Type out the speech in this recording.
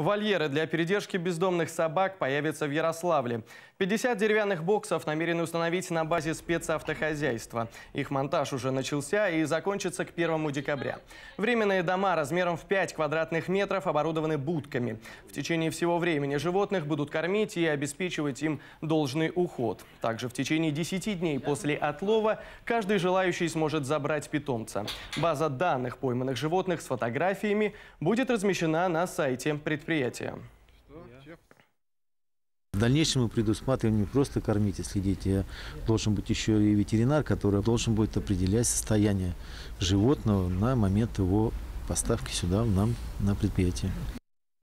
Вольеры для передержки бездомных собак появятся в Ярославле. 50 деревянных боксов намерены установить на базе спецавтохозяйства. Их монтаж уже начался и закончится к 1 декабря. Временные дома размером в 5 квадратных метров оборудованы будками. В течение всего времени животных будут кормить и обеспечивать им должный уход. Также в течение 10 дней после отлова каждый желающий сможет забрать питомца. База данных пойманных животных с фотографиями будет размещена на сайте предприятия предприятия. В дальнейшем мы предусматриваем не просто кормить и а следить, а должен быть еще и ветеринар, который должен будет определять состояние животного на момент его поставки сюда, нам, на предприятие.